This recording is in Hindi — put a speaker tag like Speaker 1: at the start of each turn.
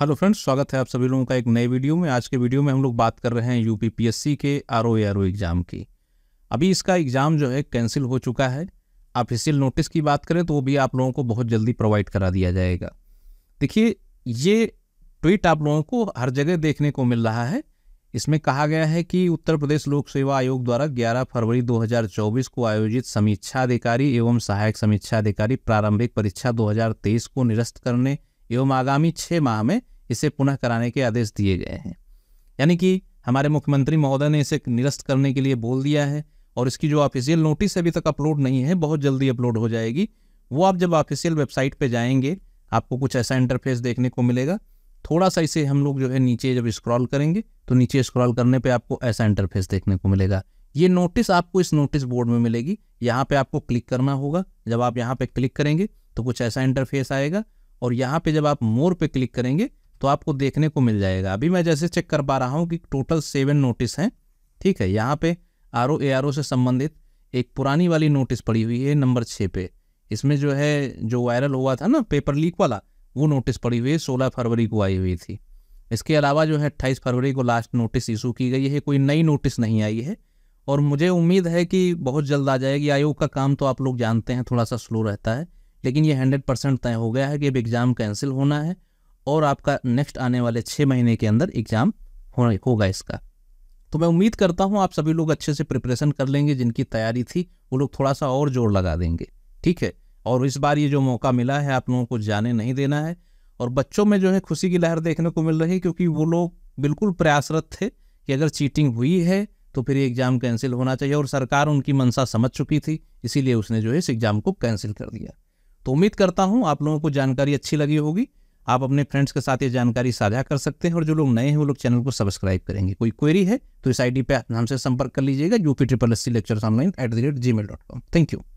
Speaker 1: हेलो फ्रेंड्स स्वागत है आप सभी लोगों का एक नए वीडियो में आज के वीडियो में हम लोग बात कर रहे हैं यूपीपीएससी के आर ओ एग्ज़ाम की अभी इसका एग्ज़ाम जो है कैंसिल हो चुका है ऑफिशियल नोटिस की बात करें तो वो भी आप लोगों को बहुत जल्दी प्रोवाइड करा दिया जाएगा देखिए ये ट्वीट आप लोगों को हर जगह देखने को मिल रहा है इसमें कहा गया है कि उत्तर प्रदेश लोक सेवा आयोग द्वारा ग्यारह फरवरी दो को आयोजित समीक्षा अधिकारी एवं सहायक समीक्षा अधिकारी प्रारंभिक परीक्षा दो को निरस्त करने एवं आगामी छः माह में इसे पुनः कराने के आदेश दिए गए हैं यानी कि हमारे मुख्यमंत्री महोदय ने इसे निरस्त करने के लिए बोल दिया है और इसकी जो ऑफिशियल नोटिस अभी तक अपलोड नहीं है बहुत जल्दी अपलोड हो जाएगी वो आप जब ऑफिशियल वेबसाइट पर जाएंगे आपको कुछ ऐसा इंटरफेस देखने को मिलेगा थोड़ा सा इसे हम लोग जो है नीचे जब स्क्रॉल करेंगे तो नीचे स्क्रॉल करने पे आपको ऐसा इंटरफेस देखने को मिलेगा ये नोटिस आपको इस नोटिस बोर्ड में मिलेगी यहाँ पे आपको क्लिक करना होगा जब आप यहाँ पे क्लिक करेंगे तो कुछ ऐसा इंटरफेस आएगा और यहाँ पे जब आप मोर पे क्लिक करेंगे तो आपको देखने को मिल जाएगा अभी मैं जैसे चेक कर पा रहा हूँ कि टोटल सेवन नोटिस हैं ठीक है यहाँ पे R O A R O से संबंधित एक पुरानी वाली नोटिस पड़ी हुई है नंबर छः पे इसमें जो है जो वायरल हुआ था ना पेपर लीक वाला वो नोटिस पड़ी हुई है सोलह फरवरी को आई हुई थी इसके अलावा जो है अट्ठाईस फरवरी को लास्ट नोटिस इशू की गई है कोई नई नोटिस नहीं आई है और मुझे उम्मीद है कि बहुत जल्द आ जाएगी आयोग का काम तो आप लोग जानते हैं थोड़ा सा स्लो रहता है लेकिन ये हंड्रेड परसेंट तय हो गया है कि अब एग्ज़ाम कैंसिल होना है और आपका नेक्स्ट आने वाले छः महीने के अंदर एग्ज़ाम होगा इसका तो मैं उम्मीद करता हूँ आप सभी लोग अच्छे से प्रिपरेशन कर लेंगे जिनकी तैयारी थी वो लोग थोड़ा सा और जोर लगा देंगे ठीक है और इस बार ये जो मौका मिला है आप लोगों को जाने नहीं देना है और बच्चों में जो है खुशी की लहर देखने को मिल रही क्योंकि वो लोग बिल्कुल प्रयासरत थे कि अगर चीटिंग हुई है तो फिर ये एग्ज़ाम कैंसिल होना चाहिए और सरकार उनकी मनसा समझ चुकी थी इसीलिए उसने जो है इस एग्ज़ाम को कैंसिल कर दिया तो उम्मीद करता हूँ आप लोगों को जानकारी अच्छी लगी होगी आप अपने फ्रेंड्स के साथ ये जानकारी साझा कर सकते हैं और जो लोग नए हैं वो लोग चैनल को सब्सक्राइब करेंगे कोई क्वेरी है तो इस आईडी पे हमसे संपर्क कर लीजिएगा P triple S C lecture online at the rate Gmail dot com thank you